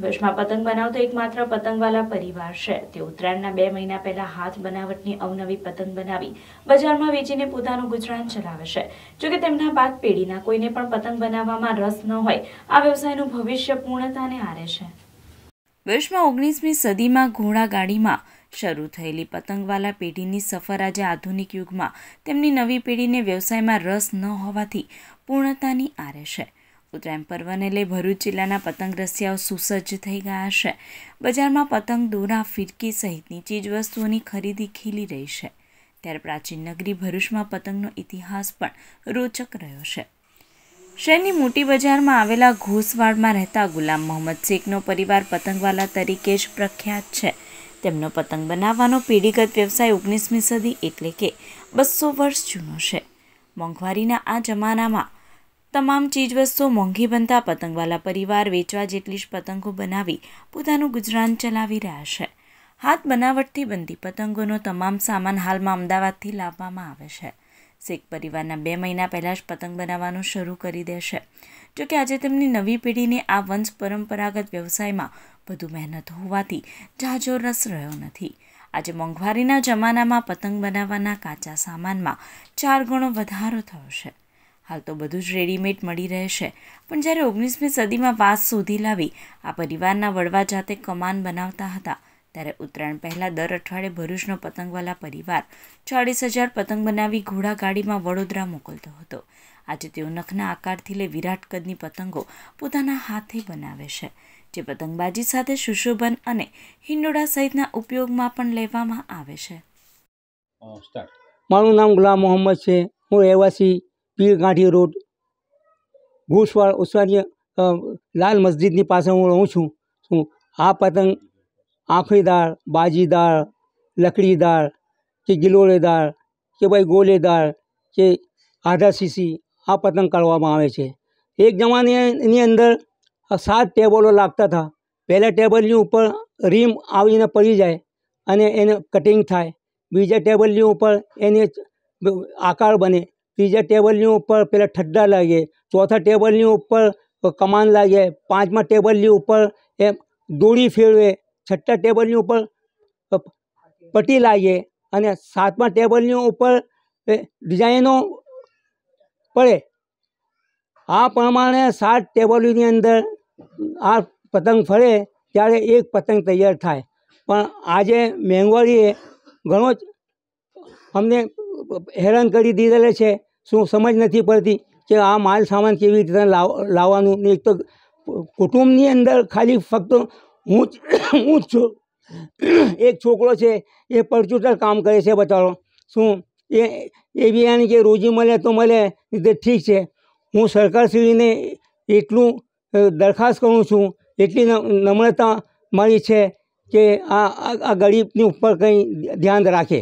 વર્ષમાં પતંગ બનાવતો એકમાત્ર પતંગવાલા પરિવાર છે તે ઉત્તરાયણના બે મહિના પહેલા હાથ બનાવટની અવનવી પતંગ બનાવી બજારમાં વેચીને પોતાનું ગુજરાન ચલાવે છે જોકે તેમના બાદ પેઢીના કોઈને પણ પતંગ બનાવવામાં રસ ન હોય આ વ્યવસાયનું ભવિષ્ય પૂર્ણતાને આરે છે વર્ષમાં ઓગણીસમી સદીમાં ઘોડાગાડીમાં શરૂ થયેલી પતંગવાલા પેઢીની સફર આજે આધુનિક યુગમાં તેમની નવી પેઢીને વ્યવસાયમાં રસ ન હોવાથી પૂર્ણતાની આરે છે ઉત્તરાયણ પર્વને લઈ ભરૂચ જિલ્લાના પતંગ રસિયાઓ સુસજ્જ થઈ ગયા છે બજારમાં પતંગ દોરા ફિરકી સહિતની ચીજવસ્તુઓની ખરીદી ખીલી રહી છે ત્યારે પ્રાચીન નગરી ભરૂચમાં પતંગનો ઇતિહાસ પણ રોચક રહ્યો છે શહેરની મોટી બજારમાં આવેલા ઘોસવાડમાં રહેતા ગુલામ મોહમ્મદ શેખનો પરિવાર પતંગવાલા તરીકે જ પ્રખ્યાત છે તેમનો પતંગ બનાવવાનો પેઢીગત વ્યવસાય ઓગણીસમી સદી એટલે કે બસો વર્ષ જૂનો છે મોંઘવારીના આ જમાનામાં તમામ ચીજવસ્તુઓ મોંઘી બનતા પતંગવાલા પરિવાર વેચવા જેટલી જ પતંગો બનાવી પોતાનું ગુજરાન ચલાવી રહ્યા છે હાથ બનાવટથી બનતી પતંગોનો તમામ સામાન હાલમાં અમદાવાદથી લાવવામાં આવે છે શેખ પરિવારના બે મહિના પહેલાં જ પતંગ બનાવવાનું શરૂ કરી દેશે જોકે આજે તેમની નવી પેઢીને આ વંશ પરંપરાગત વ્યવસાયમાં વધુ મહેનત હોવાથી જાજો રસ રહ્યો નથી આજે મોંઘવારીના જમાનામાં પતંગ બનાવવાના કાચા સામાનમાં ચાર ગણો વધારો થયો છે હાલ તો બધું જ રેડીમેડ મળી રહેશે પણ જ્યારે ઓગણીસમી સદીમાં વાસ શોધી લાવી આ પરિવારના વડવા જાતે કમાન બનાવતા હતા ત્યારે ઉત્તરાયણ પહેલાં દર અઠવાડિયે ભરૂચનો પતંગવાલા પરિવાર ચાળીસ હજાર પતંગ બનાવી ઘોડાગાડીમાં વડોદરા મોકલતો હતો આજે તેઓ નખના આકારથી લઈ વિરાટ કદની પતંગો પોતાના હાથે બનાવે છે જે પતંગબાજી સાથે સુશોભન અને હિંડોળા સહિતના ઉપયોગમાં પણ લેવામાં આવે છે મારું નામ ગુલામ મોહમ્મદ છે હું રહેવાસી પીરગાંઠી રોડ ઘૂસવાળ ઉસ્માનીય લાલ મસ્જિદની પાસે હું રહું છું છું આ પતંગ આંખની દાળ બાજી દાળ લકડી દાળ કે ગિલોલે દાળ કે ભાઈ ગોલે દાળ કે આધા સીસી આ પતંગ કાઢવામાં આવે છે એક જમાની અંદર સાત ટેબલો લાગતા હતા પહેલાં ટેબલની ઉપર રીમ આવીને પડી જાય અને એને કટિંગ થાય બીજા ટેબલની ઉપર એને આકાર બને ત્રીજા ટેબલ ની ઉપર પહેલા ઠડડો લાગે ચોથા ટેબલ ની ઉપર કમાન લાગે પાંચમા ટેબલ ની ઉપર દોડી ફેરવે છઠ્ઠા ટેબલ ની ઉપર પટી લાગે અને સાતમા ટેબલ ની ઉપર ડિઝાઈનો પડે આ પ્રમાણે સાત ટેબલ ની અંદર આ પતંગ ફળે ત્યારે એક પતંગ તૈયાર થાય પણ આજે મેંગવાળીય ઘણો અમને હેરાન કરી દીધેલા છે શું સમજ નથી પડતી કે આ માલ સામાન કેવી રીતે લાવવાનું ને એક તો કુટુંબની અંદર ખાલી ફક્ત હું જ હું જ છું એક છોકરો છે એ પરચુટર કામ કરે છે બચારો શું એ એ બી એની કે રોજી મળે તો મળે તે ઠીક છે હું સરકારશ્રીને એટલું દરખાસ્ત કરું છું એટલી નમ્રતા મારી છે કે આ આ ગરીબની ઉપર કંઈ ધ્યાન રાખે